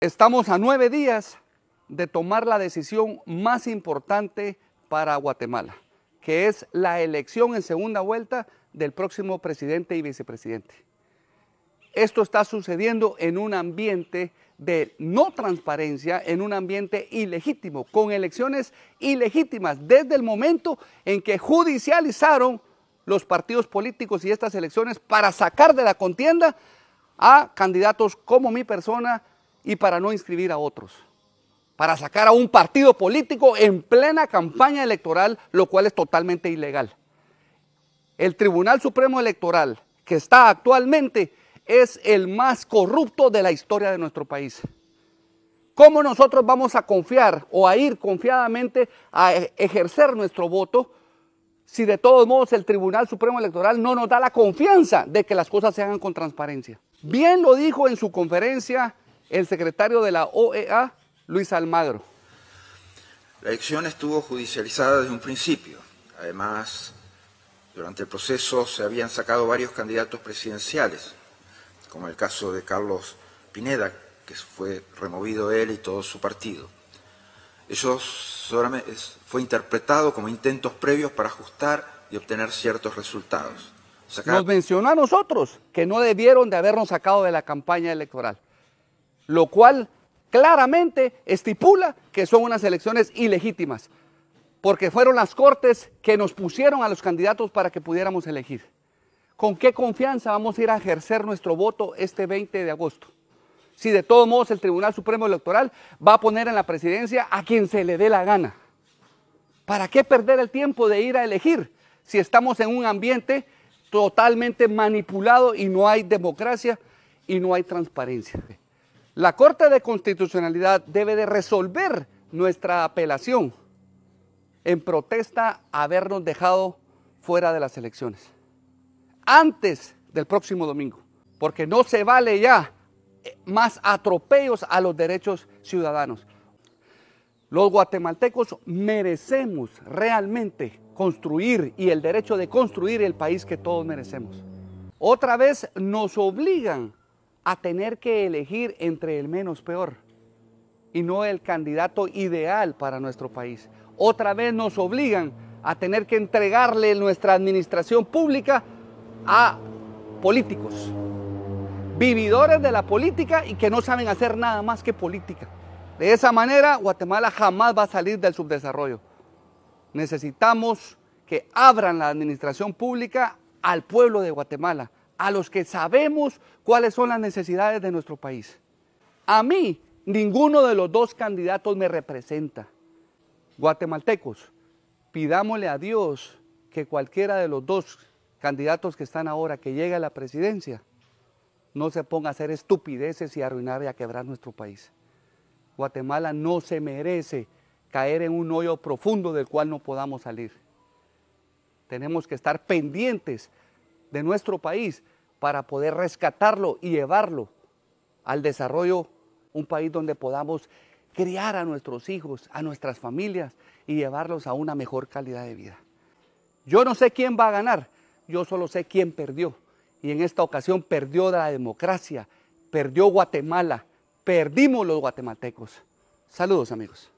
Estamos a nueve días de tomar la decisión más importante para Guatemala, que es la elección en segunda vuelta del próximo presidente y vicepresidente. Esto está sucediendo en un ambiente de no transparencia, en un ambiente ilegítimo, con elecciones ilegítimas desde el momento en que judicializaron los partidos políticos y estas elecciones para sacar de la contienda a candidatos como mi persona, y para no inscribir a otros, para sacar a un partido político en plena campaña electoral, lo cual es totalmente ilegal. El Tribunal Supremo Electoral, que está actualmente, es el más corrupto de la historia de nuestro país. ¿Cómo nosotros vamos a confiar o a ir confiadamente a ejercer nuestro voto si de todos modos el Tribunal Supremo Electoral no nos da la confianza de que las cosas se hagan con transparencia? Bien lo dijo en su conferencia el secretario de la OEA, Luis Almagro. La elección estuvo judicializada desde un principio. Además, durante el proceso se habían sacado varios candidatos presidenciales, como el caso de Carlos Pineda, que fue removido él y todo su partido. Eso fue interpretado como intentos previos para ajustar y obtener ciertos resultados. Nos mencionó a nosotros que no debieron de habernos sacado de la campaña electoral lo cual claramente estipula que son unas elecciones ilegítimas, porque fueron las cortes que nos pusieron a los candidatos para que pudiéramos elegir. ¿Con qué confianza vamos a ir a ejercer nuestro voto este 20 de agosto? Si de todos modos el Tribunal Supremo Electoral va a poner en la presidencia a quien se le dé la gana. ¿Para qué perder el tiempo de ir a elegir si estamos en un ambiente totalmente manipulado y no hay democracia y no hay transparencia? La Corte de Constitucionalidad debe de resolver nuestra apelación en protesta a habernos dejado fuera de las elecciones. Antes del próximo domingo, porque no se vale ya eh, más atropellos a los derechos ciudadanos. Los guatemaltecos merecemos realmente construir y el derecho de construir el país que todos merecemos. Otra vez nos obligan a tener que elegir entre el menos peor y no el candidato ideal para nuestro país. Otra vez nos obligan a tener que entregarle nuestra administración pública a políticos, vividores de la política y que no saben hacer nada más que política. De esa manera, Guatemala jamás va a salir del subdesarrollo. Necesitamos que abran la administración pública al pueblo de Guatemala a los que sabemos cuáles son las necesidades de nuestro país. A mí, ninguno de los dos candidatos me representa. Guatemaltecos, pidámosle a Dios que cualquiera de los dos candidatos que están ahora, que llegue a la presidencia, no se ponga a hacer estupideces y arruinar y a quebrar nuestro país. Guatemala no se merece caer en un hoyo profundo del cual no podamos salir. Tenemos que estar pendientes de nuestro país para poder rescatarlo y llevarlo al desarrollo, un país donde podamos criar a nuestros hijos, a nuestras familias y llevarlos a una mejor calidad de vida. Yo no sé quién va a ganar, yo solo sé quién perdió. Y en esta ocasión perdió la democracia, perdió Guatemala, perdimos los guatemaltecos. Saludos amigos.